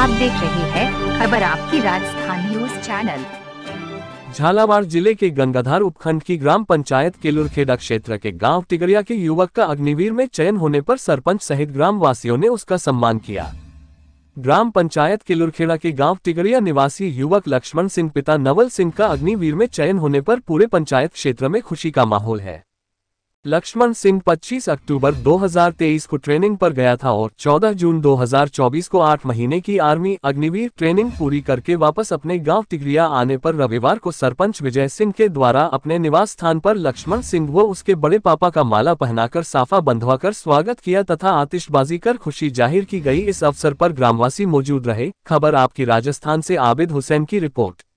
आप देख रहे हैं खबर आपकी राजस्थान न्यूज चैनल झालावाड़ जिले के गंगाधार उपखंड की ग्राम पंचायत केलुरखेड़ा क्षेत्र के गांव टिगरिया के युवक का अग्निवीर में चयन होने पर सरपंच सहित ग्राम वासियों ने उसका सम्मान किया ग्राम पंचायत केलुरखेड़ा के गांव टिगरिया निवासी युवक लक्ष्मण सिंह पिता नवल सिंह का अग्निवीर में चयन होने पर पूरे पंचायत क्षेत्र में खुशी का माहौल है लक्ष्मण सिंह 25 अक्टूबर 2023 को ट्रेनिंग पर गया था और 14 जून 2024 को आठ महीने की आर्मी अग्निवीर ट्रेनिंग पूरी करके वापस अपने गांव टिकरिया आने पर रविवार को सरपंच विजय सिंह के द्वारा अपने निवास स्थान पर लक्ष्मण सिंह व उसके बड़े पापा का माला पहनाकर साफा बंधवाकर स्वागत किया तथा आतिशबाजी कर खुशी जाहिर की गयी इस अवसर आरोप ग्रामवासी मौजूद रहे खबर आपकी राजस्थान ऐसी आबिद हुसैन की रिपोर्ट